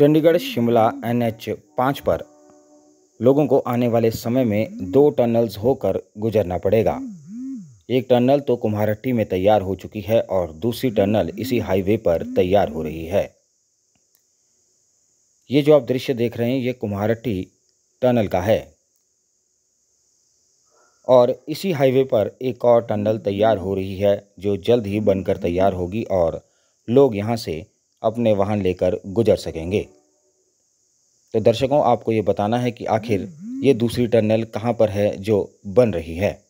Chandigarh Shimla N H पाँच पर लोगों को आने वाले समय में दो टनल्स होकर गुजरना पड़ेगा एक टनल तो कुम्हारट्टी में तैयार हो चुकी है और दूसरी टनल इसी हाईवे पर तैयार हो रही है ये जो आप दृश्य देख रहे हैं ये कुम्हारट्टी टनल का है और इसी हाईवे पर एक और टनल तैयार हो रही है जो जल्द ही बनकर तैयार होगी और लोग यहाँ से अपने वाहन लेकर गुजर सकेंगे तो दर्शकों आपको ये बताना है कि आखिर ये दूसरी टनल कहाँ पर है जो बन रही है